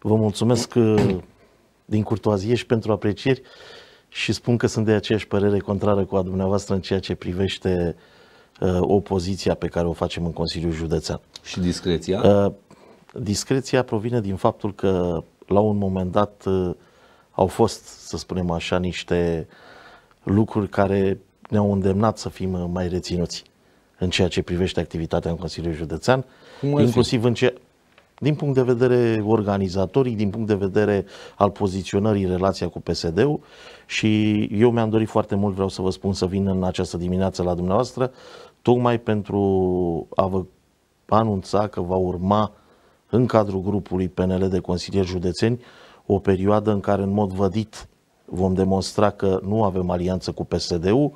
Vă mulțumesc uh, din curtoazie și pentru aprecieri și spun că sunt de aceeași părere contrară cu a dumneavoastră în ceea ce privește uh, opoziția pe care o facem în Consiliul Județean. Și discreția? Uh, discreția provine din faptul că la un moment dat uh, au fost, să spunem așa, niște lucruri care ne-au îndemnat să fim uh, mai reținuți în ceea ce privește activitatea în Consiliul Județean, inclusiv în ceea din punct de vedere organizatoric, din punct de vedere al poziționării relația cu PSD-ul și eu mi-am dorit foarte mult, vreau să vă spun, să vin în această dimineață la dumneavoastră, tocmai pentru a vă anunța că va urma în cadrul grupului PNL de consilieri județeni o perioadă în care în mod vădit vom demonstra că nu avem alianță cu PSD-ul,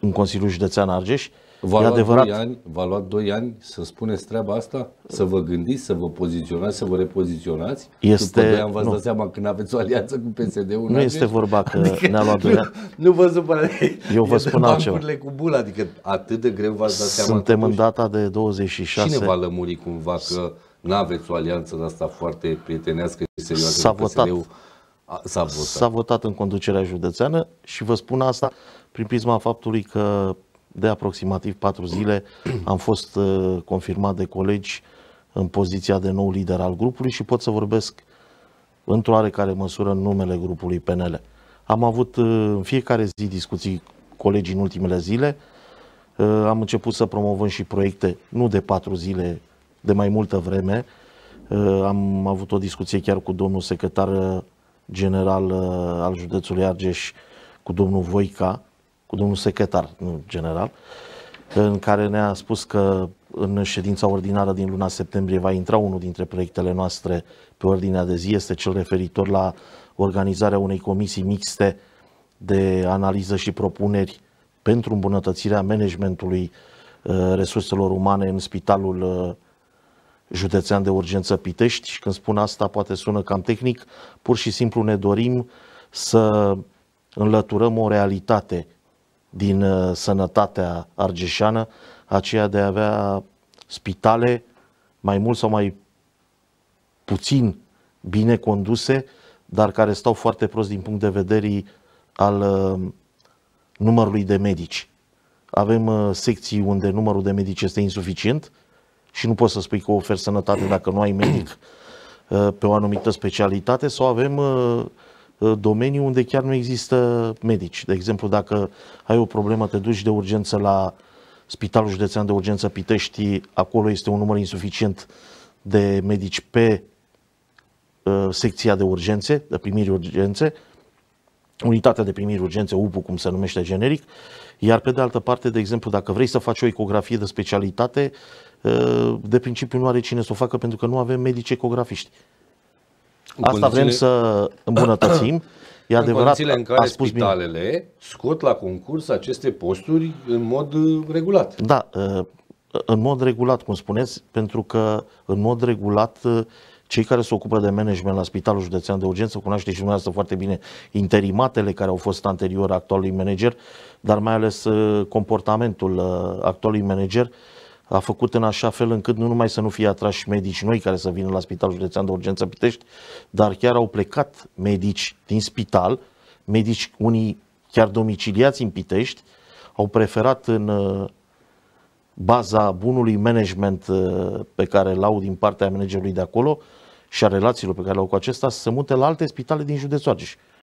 în Consiliul Județean Argeș. Va lua, luat, adevărat... ani, va lua doi ani să spuneți treaba asta? Să vă gândiți, să vă poziționați, să vă repoziționați? Este... După doi ani v-ați dat seama când aveți o alianță cu PSD-ul? Nu este vorba că adică ne-a luat doi ani. Nu, nu vă supărați. Eu vă spun altceva. cu bula, adică atât de greu v-ați dat seama. Suntem în data de 26. Cine va lămuri cumva că nu aveți o alianță de asta foarte prietenească și serioasă cu PSD-ul? S-a votat. S-a votat în conducerea județeană și vă spun asta prin prisma faptului că de aproximativ patru zile am fost uh, confirmat de colegi în poziția de nou lider al grupului și pot să vorbesc într-o oarecare măsură în numele grupului PNL. Am avut uh, în fiecare zi discuții colegii în ultimele zile, uh, am început să promovăm și proiecte, nu de patru zile, de mai multă vreme. Am avut o discuție chiar cu domnul secretar general uh, al județului Argeș cu domnul Voica, cu domnul secretar, nu general, în care ne-a spus că în ședința ordinară din luna septembrie va intra unul dintre proiectele noastre pe ordinea de zi, este cel referitor la organizarea unei comisii mixte de analiză și propuneri pentru îmbunătățirea managementului uh, resurselor umane în Spitalul uh, județean de urgență Pitești și când spun asta poate sună cam tehnic, pur și simplu ne dorim să înlăturăm o realitate din uh, sănătatea argeșană, aceea de a avea spitale mai mult sau mai puțin bine conduse, dar care stau foarte prost din punct de vedere al uh, numărului de medici. Avem uh, secții unde numărul de medici este insuficient, și nu poți să spui că oferi sănătate dacă nu ai medic uh, pe o anumită specialitate sau avem uh, uh, domenii unde chiar nu există medici. De exemplu, dacă ai o problemă, te duci de urgență la Spitalul Județean de Urgență Pitești, acolo este un număr insuficient de medici pe secția de urgențe, de primiri urgențe, unitatea de primiri urgențe, UPU, cum se numește generic, iar pe de altă parte, de exemplu, dacă vrei să faci o ecografie de specialitate, Ă, de principiu nu are cine să o facă pentru că nu avem medici ecografiști. Asta vrem să îmbunătățim. E adevărat, în care a spus spitalele bine. scot la concurs aceste posturi în mod ă, regulat. Da, ă, în mod regulat, cum spuneți, pentru că în mod regulat cei care se ocupă de management la Spitalul Județean de Urgență, cunoaște și dumneavoastră foarte bine interimatele care au fost anterior actualului manager, dar mai ales comportamentul actualului manager, a făcut în așa fel încât nu numai să nu fie atrași medici noi care să vină la Spitalul Județean de Urgență Pitești, dar chiar au plecat medici din spital, medici unii chiar domiciliați în Pitești, au preferat în uh, baza bunului management uh, pe care l-au din partea managerului de acolo și a relațiilor pe care le-au cu acesta să se mute la alte spitale din județul Argeș.